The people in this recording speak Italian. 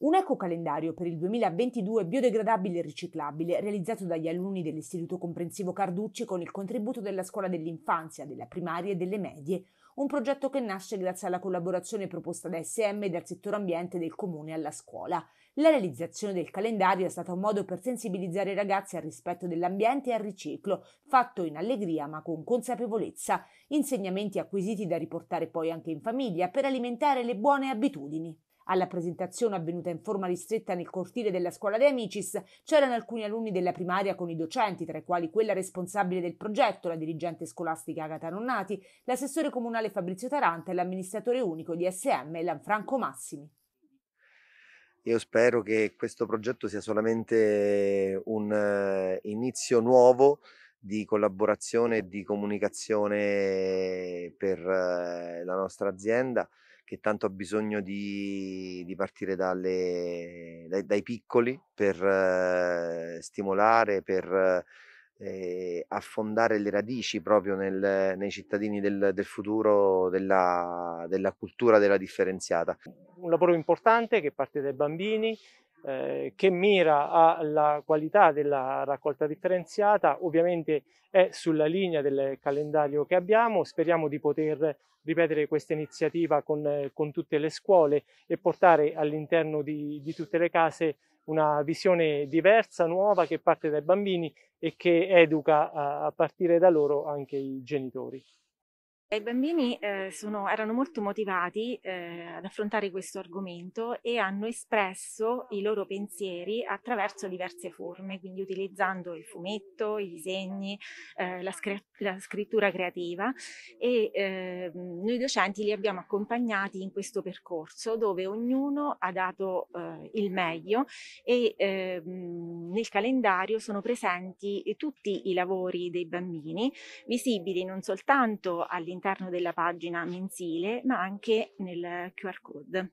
Un ecocalendario per il 2022 biodegradabile e riciclabile realizzato dagli alunni dell'Istituto Comprensivo Carducci con il contributo della Scuola dell'Infanzia, della Primaria e delle Medie, un progetto che nasce grazie alla collaborazione proposta da SM e dal settore ambiente del Comune alla scuola. La realizzazione del calendario è stata un modo per sensibilizzare i ragazzi al rispetto dell'ambiente e al riciclo, fatto in allegria ma con consapevolezza, insegnamenti acquisiti da riportare poi anche in famiglia per alimentare le buone abitudini. Alla presentazione avvenuta in forma ristretta nel cortile della scuola De Amicis c'erano alcuni alunni della primaria con i docenti, tra i quali quella responsabile del progetto, la dirigente scolastica Agata Nonnati, l'assessore comunale Fabrizio Taranta e l'amministratore unico di SM Lanfranco Massimi. Io spero che questo progetto sia solamente un eh, inizio nuovo di collaborazione e di comunicazione per eh, la nostra azienda che tanto ha bisogno di, di partire dalle, dai, dai, piccoli per eh, stimolare, per eh, affondare le radici proprio nel, nei cittadini del, del futuro della, della cultura della differenziata. Un lavoro importante che parte dai bambini, eh, che mira alla qualità della raccolta differenziata, ovviamente è sulla linea del calendario che abbiamo, speriamo di poter ripetere questa iniziativa con, con tutte le scuole e portare all'interno di, di tutte le case una visione diversa, nuova, che parte dai bambini e che educa a, a partire da loro anche i genitori. I bambini eh, sono, erano molto motivati eh, ad affrontare questo argomento e hanno espresso i loro pensieri attraverso diverse forme, quindi utilizzando il fumetto, i disegni, eh, la, la, scrittura creativa e ehm, noi docenti li abbiamo accompagnati in questo percorso dove ognuno ha dato eh, il meglio e ehm, nel calendario sono presenti tutti i lavori dei bambini, visibili non soltanto all'interno all'interno della pagina mensile, ma anche nel QR code.